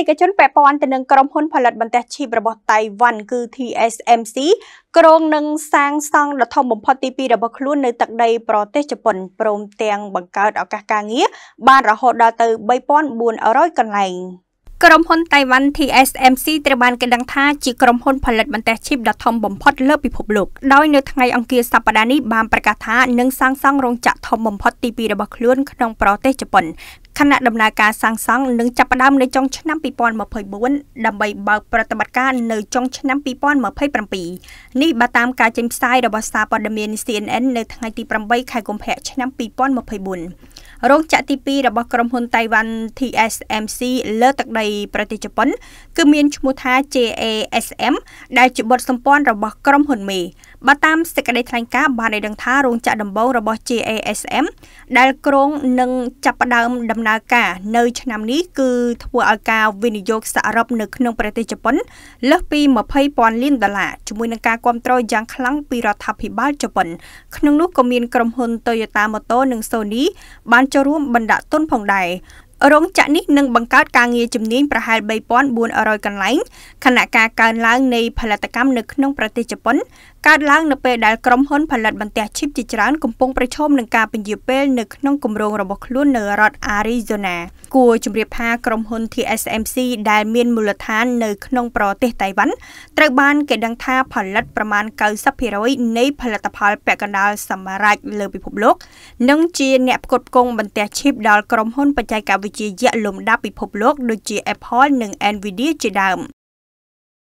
តិកជនពាក់ព័ន្ធទៅនឹងក្រុមហ៊ុនផលិតបន្ទះឈីបរបស់តៃវ៉ាន់គឺ TSMC ក្រុងនឹងសាងសង់ដ៏ធំបំផុតទី2របស់ខ្លួននៅទឹកដី ប្រទេសជប៉ុនព្រមទាំងបង្កើតឱកាសការងារបានរហូតដល់ទៅ3400កន្លែងក្រុមហ៊ុនតៃវ៉ាន់ TSMC ត្រូវបានគេដឹងថាជាក្រុមហ៊ុនផលិតបន្ទះឈីបដ៏ធំបំផុតលើពិភពលោកដោយនៅថ្ងៃអង្គារសប្តាហ៍នេះបានប្រកាសថានឹងសាងសង់រោងចក្រធំបំផុតទី2របស់ខ្លួនក្នុងប្រទេសជប៉ុនខណៈដំណើរការសាងសង់នឹងចាប់ផ្ដើមនៅចុងឆ្នាំ2024ដើម្បីបើកប្រតិបត្តិការនៅចុងឆ្នាំ2027នេះបើតាមការចេញផ្សាយរបស់សារព័ត៌មាន CNN នៅថ្ងៃទី8ខែកុម្ភៈឆ្នាំ2024រោងចក្រទី2របស់ក្រុមហ៊ុនតៃវ៉ាន់ TSMC លើទឹកដីប្រទេសជប៉ុនគឺមានឈ្មោះថា JASM ដែលជាបុតសម្ព័ន្ធរបស់ក្រុមហ៊ុនមេបើតាមសេចក្តីថ្លែងការណ៍បានឲ្យដឹងថារោងចក្រដំបូងរបស់ JASM ដែលក្រុងនឹងចាប់ផ្ដើមដំណើរការ នៅឆ្នាំនេះគឺ ធ្វើឲ្យការវិនិយោគសរុបនៅក្នុងប្រទេសជប៉ុនលើសពី20,000លានដុល្លារជាមួយនឹងការគ្រប់គ្រងយ៉ាងខ្លាំងពីរដ្ឋាភិបាលជប៉ុនក្នុង នោះក៏មានក្រុមហ៊ុន Toyota Motor និង Sony បានចូលរួមបណ្ដាក់ទុនផងដែររោងចក្រនេះនឹងបង្កើតការងារជំនាញប្រហែល3400កន្លែងខណៈការកើនឡើងនៃផលិតកម្មនៅក្នុងប្រទេសជប៉ុនកើតឡើងនៅពេលដែលក្រុមហ៊ុនផលិតបន្ទះឈីបជាច្រើនកំពុងប្រឈមនឹងការពន្យាពេលនៅក្នុងគម្រោងរបស់ខ្លួននៅរដ្ឋ Arizona គួរជម្រាបថាក្រុមហ៊ុន TSMC ដែលមានមូលដ្ឋាននៅក្នុង ប្រទេសតៃវ៉ាន់ត្រូវបានគេដឹងថាផលិតប្រមាណ90%នៃផលិតផលពាក់កណ្ដាលសម្រាប់លើពិភពលោកនិងជា អ្នកផ្គត់ផ្គង់បន្ទះឈីបដល់ក្រុមហ៊ុនបច្ចេកវិទ្យាជាយៈលំដាប់ពិភពលោកដូចជា Apple និង Nvidia ជាដើម។